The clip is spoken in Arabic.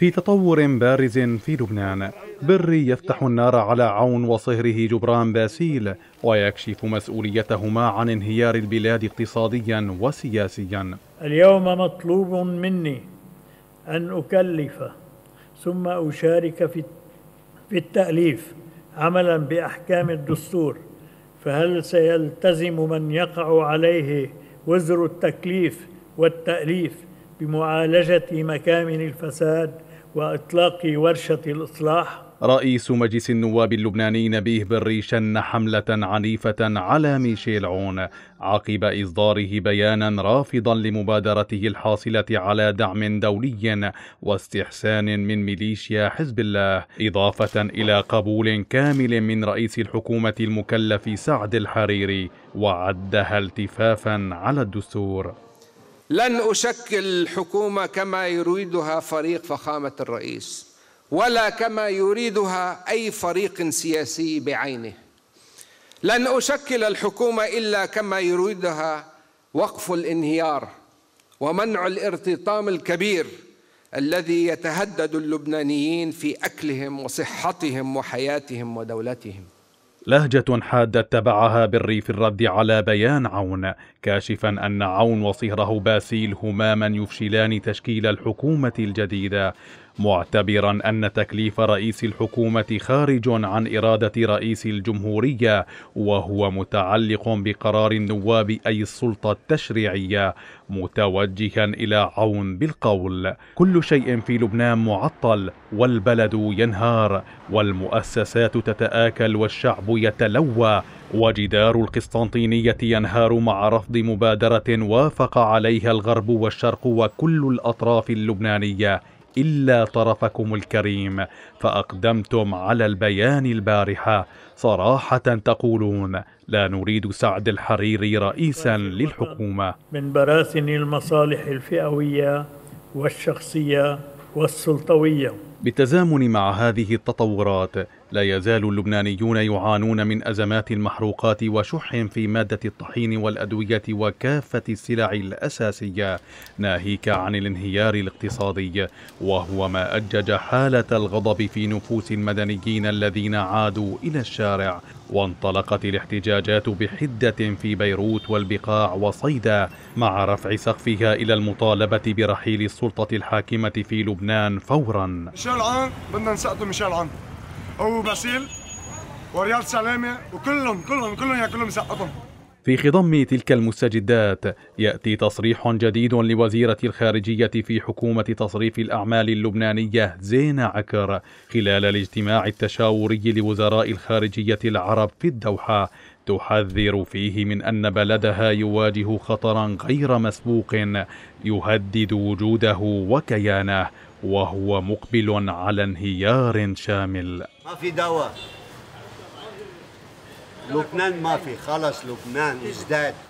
في تطور بارز في لبنان بري يفتح النار على عون وصهره جبران باسيل ويكشف مسؤوليتهما عن انهيار البلاد اقتصاديا وسياسيا اليوم مطلوب مني أن أكلف ثم أشارك في في التأليف عملا بأحكام الدستور فهل سيلتزم من يقع عليه وزر التكليف والتأليف بمعالجة مكامن الفساد وإطلاق ورشة الإصلاح رئيس مجلس النواب اللبناني نبيه بري شن حملة عنيفة على ميشيل عون عقب إصداره بيانا رافضا لمبادرته الحاصلة على دعم دولي واستحسان من ميليشيا حزب الله إضافة إلى قبول كامل من رئيس الحكومة المكلف سعد الحريري وعدها التفافا على الدستور لن أشكل حكومة كما يريدها فريق فخامة الرئيس ولا كما يريدها أي فريق سياسي بعينه لن أشكل الحكومة إلا كما يريدها وقف الانهيار ومنع الارتطام الكبير الذي يتهدد اللبنانيين في أكلهم وصحتهم وحياتهم ودولتهم لهجة حادة اتبعها بري في الرد على بيان عون كاشفا أن عون وصهره باسيل هما من يفشلان تشكيل الحكومة الجديدة معتبرا أن تكليف رئيس الحكومة خارج عن إرادة رئيس الجمهورية وهو متعلق بقرار النواب أي السلطة التشريعية متوجها إلى عون بالقول كل شيء في لبنان معطل والبلد ينهار والمؤسسات تتآكل والشعب يتلوى وجدار القسطنطينية ينهار مع رفض مبادرة وافق عليها الغرب والشرق وكل الأطراف اللبنانية إلا طرفكم الكريم فأقدمتم على البيان البارحة صراحة تقولون لا نريد سعد الحريري رئيسا للحكومة من براثن المصالح الفئوية والشخصية والسلطوية بالتزامن مع هذه التطورات لا يزال اللبنانيون يعانون من أزمات المحروقات وشح في مادة الطحين والأدوية وكافة السلع الأساسية ناهيك عن الانهيار الاقتصادي وهو ما أجج حالة الغضب في نفوس المدنيين الذين عادوا إلى الشارع وانطلقت الاحتجاجات بحدة في بيروت والبقاع وصيدا مع رفع سقفها إلى المطالبة برحيل السلطة الحاكمة في لبنان فورا مشال عام بدنا نسقطه مشال عام هو باسيل ورياض سلامه وكلهم كلهم كلهم يا كلهم سقطهم في خضم تلك المستجدات يأتي تصريح جديد لوزيرة الخارجية في حكومة تصريف الأعمال اللبنانية زين عكر خلال الاجتماع التشاوري لوزراء الخارجية العرب في الدوحة تحذر فيه من أن بلدها يواجه خطرا غير مسبوق يهدد وجوده وكيانه وهو مقبل على انهيار شامل ما في دواء لبنان ما في خلص لبنان ازداد